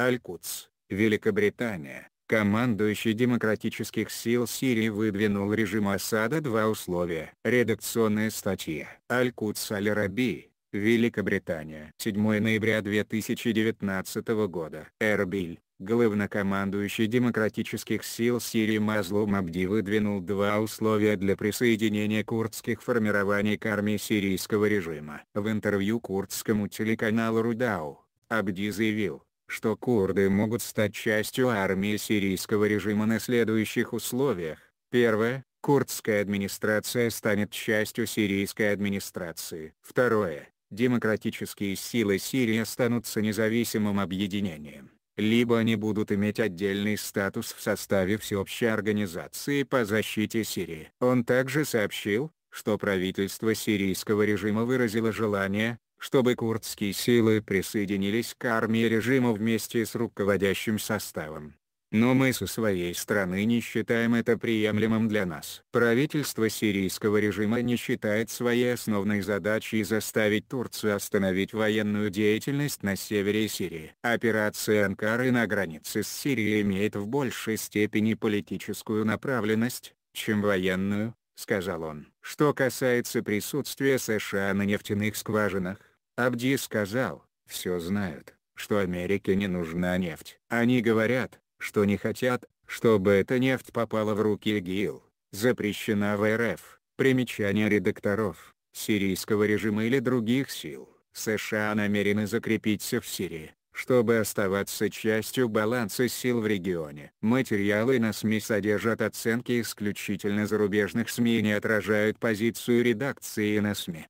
Аль-Кутс, Великобритания, командующий демократических сил Сирии выдвинул режим Асада два условия. Редакционная статья «Аль-Кутс Аль-Раби», Великобритания. 7 ноября 2019 года. Эрбиль, главнокомандующий демократических сил Сирии Мазлум Абди выдвинул два условия для присоединения курдских формирований к армии сирийского режима. В интервью курдскому телеканалу Рудау, Абди заявил, что курды могут стать частью армии сирийского режима на следующих условиях. Первое. Курдская администрация станет частью сирийской администрации. Второе. Демократические силы Сирии останутся независимым объединением. Либо они будут иметь отдельный статус в составе всеобщей организации по защите Сирии. Он также сообщил, что правительство сирийского режима выразило желание, чтобы курдские силы присоединились к армии режима вместе с руководящим составом. Но мы со своей стороны не считаем это приемлемым для нас. Правительство сирийского режима не считает своей основной задачей заставить Турцию остановить военную деятельность на севере Сирии. Операция Анкары на границе с Сирией имеет в большей степени политическую направленность, чем военную, сказал он. Что касается присутствия США на нефтяных скважинах, Абди сказал, все знают, что Америке не нужна нефть. Они говорят, что не хотят, чтобы эта нефть попала в руки ИГИЛ, запрещена в РФ, примечание редакторов, сирийского режима или других сил. США намерены закрепиться в Сирии, чтобы оставаться частью баланса сил в регионе. Материалы на СМИ содержат оценки исключительно зарубежных СМИ и не отражают позицию редакции на СМИ.